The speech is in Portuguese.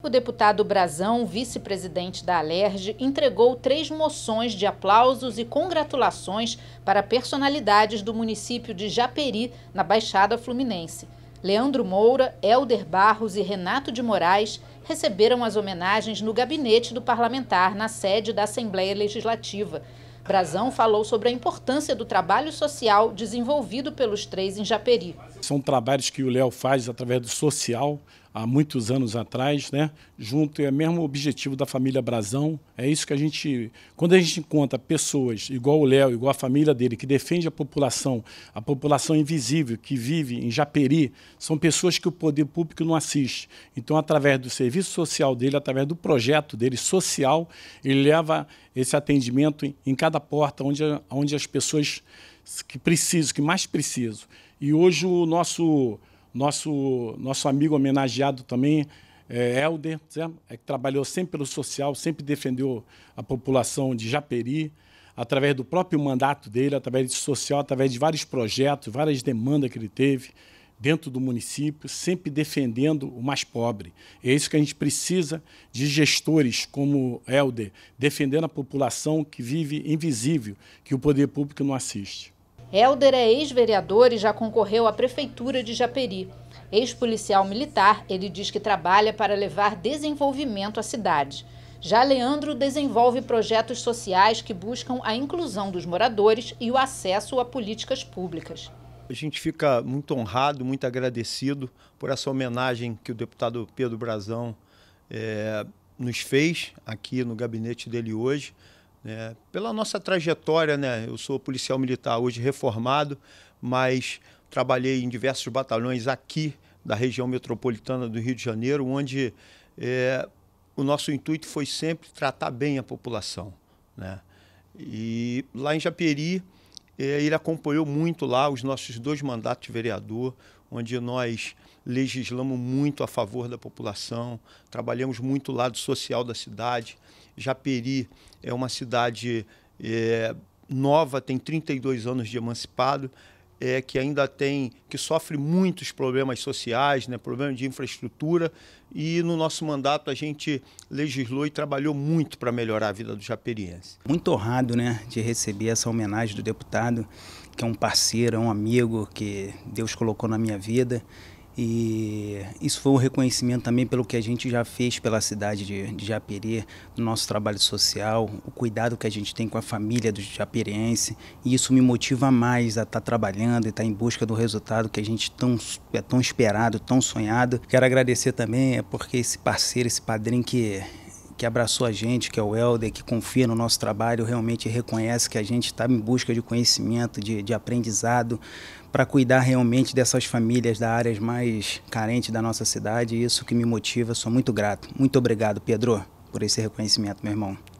O deputado Brazão, vice-presidente da Alerj, entregou três moções de aplausos e congratulações para personalidades do município de Japeri, na Baixada Fluminense. Leandro Moura, Helder Barros e Renato de Moraes receberam as homenagens no gabinete do parlamentar, na sede da Assembleia Legislativa. Brazão falou sobre a importância do trabalho social desenvolvido pelos três em Japeri. São trabalhos que o Léo faz através do social há muitos anos atrás, né? Junto é mesmo o objetivo da família Brasão. É isso que a gente, quando a gente encontra pessoas igual o Léo, igual a família dele, que defende a população, a população invisível que vive em Japeri, são pessoas que o poder público não assiste. Então, através do serviço social dele, através do projeto dele social, ele leva esse atendimento em cada porta onde, onde as pessoas que preciso, que mais preciso. E hoje o nosso nosso nosso amigo homenageado também, é, Helder, é, que trabalhou sempre pelo social, sempre defendeu a população de Japeri, através do próprio mandato dele, através de social, através de vários projetos, várias demandas que ele teve dentro do município, sempre defendendo o mais pobre. É isso que a gente precisa de gestores como Helder, defendendo a população que vive invisível, que o poder público não assiste. Helder é ex-vereador e já concorreu à prefeitura de Japeri. Ex-policial militar, ele diz que trabalha para levar desenvolvimento à cidade. Já Leandro desenvolve projetos sociais que buscam a inclusão dos moradores e o acesso a políticas públicas. A gente fica muito honrado, muito agradecido por essa homenagem que o deputado Pedro Brazão é, nos fez aqui no gabinete dele hoje. É, pela nossa trajetória, né? Eu sou policial militar hoje reformado, mas trabalhei em diversos batalhões aqui da região metropolitana do Rio de Janeiro, onde é, o nosso intuito foi sempre tratar bem a população, né? E lá em Japeri, é, ele acompanhou muito lá os nossos dois mandatos de vereador, onde nós legislamos muito a favor da população, trabalhamos muito o lado social da cidade Japeri é uma cidade é, nova, tem 32 anos de emancipado, é, que ainda tem, que sofre muitos problemas sociais, né, problemas de infraestrutura, e no nosso mandato a gente legislou e trabalhou muito para melhorar a vida do japeriense. Muito honrado né, de receber essa homenagem do deputado, que é um parceiro, é um amigo que Deus colocou na minha vida, e isso foi um reconhecimento também pelo que a gente já fez pela cidade de, de Japeri, no nosso trabalho social, o cuidado que a gente tem com a família do japeriense. E isso me motiva mais a estar tá trabalhando e estar tá em busca do resultado que a gente tão, é tão esperado, tão sonhado. Quero agradecer também, é porque esse parceiro, esse padrinho que que abraçou a gente, que é o Helder, que confia no nosso trabalho, realmente reconhece que a gente está em busca de conhecimento, de, de aprendizado, para cuidar realmente dessas famílias das áreas mais carentes da nossa cidade. Isso que me motiva, sou muito grato. Muito obrigado, Pedro, por esse reconhecimento, meu irmão.